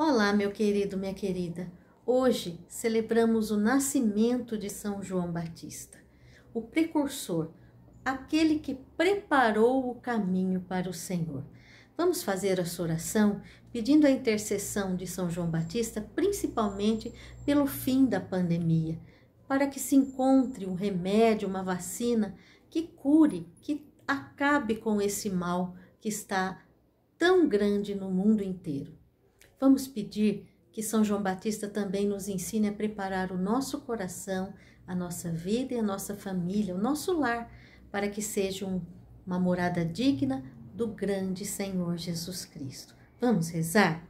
Olá, meu querido, minha querida. Hoje celebramos o nascimento de São João Batista, o precursor, aquele que preparou o caminho para o Senhor. Vamos fazer essa oração pedindo a intercessão de São João Batista, principalmente pelo fim da pandemia, para que se encontre um remédio, uma vacina que cure, que acabe com esse mal que está tão grande no mundo inteiro. Vamos pedir que São João Batista também nos ensine a preparar o nosso coração, a nossa vida e a nossa família, o nosso lar, para que seja uma morada digna do grande Senhor Jesus Cristo. Vamos rezar?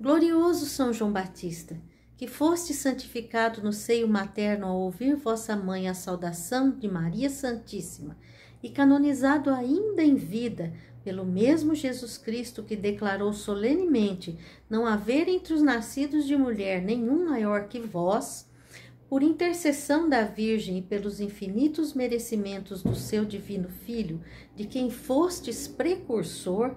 Glorioso São João Batista, que foste santificado no seio materno ao ouvir vossa mãe a saudação de Maria Santíssima e canonizado ainda em vida pelo mesmo Jesus Cristo que declarou solenemente não haver entre os nascidos de mulher nenhum maior que vós, por intercessão da Virgem e pelos infinitos merecimentos do seu divino Filho, de quem fostes precursor,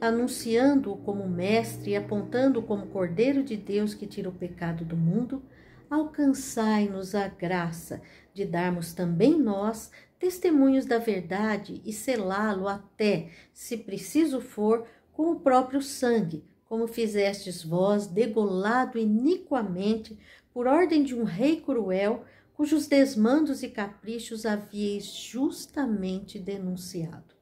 anunciando-o como mestre e apontando-o como Cordeiro de Deus que tira o pecado do mundo, alcançai-nos a graça de darmos também nós testemunhos da verdade e selá-lo até, se preciso for, com o próprio sangue, como fizestes vós, degolado iniquamente, por ordem de um rei cruel, cujos desmandos e caprichos havíeis justamente denunciado.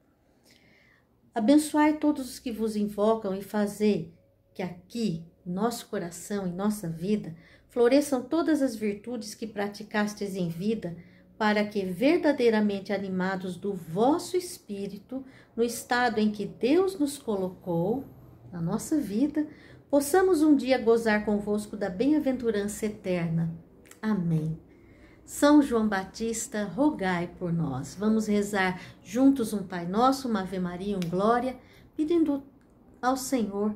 Abençoai todos os que vos invocam e fazei que aqui, nosso coração, e nossa vida, floresçam todas as virtudes que praticastes em vida, para que, verdadeiramente animados do vosso espírito, no estado em que Deus nos colocou, na nossa vida, possamos um dia gozar convosco da bem-aventurança eterna. Amém. São João Batista, rogai por nós. Vamos rezar juntos um Pai Nosso, uma Ave Maria, um Glória, pedindo ao Senhor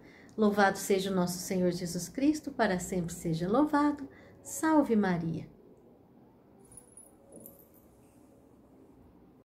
Louvado seja o nosso Senhor Jesus Cristo, para sempre seja louvado. Salve Maria!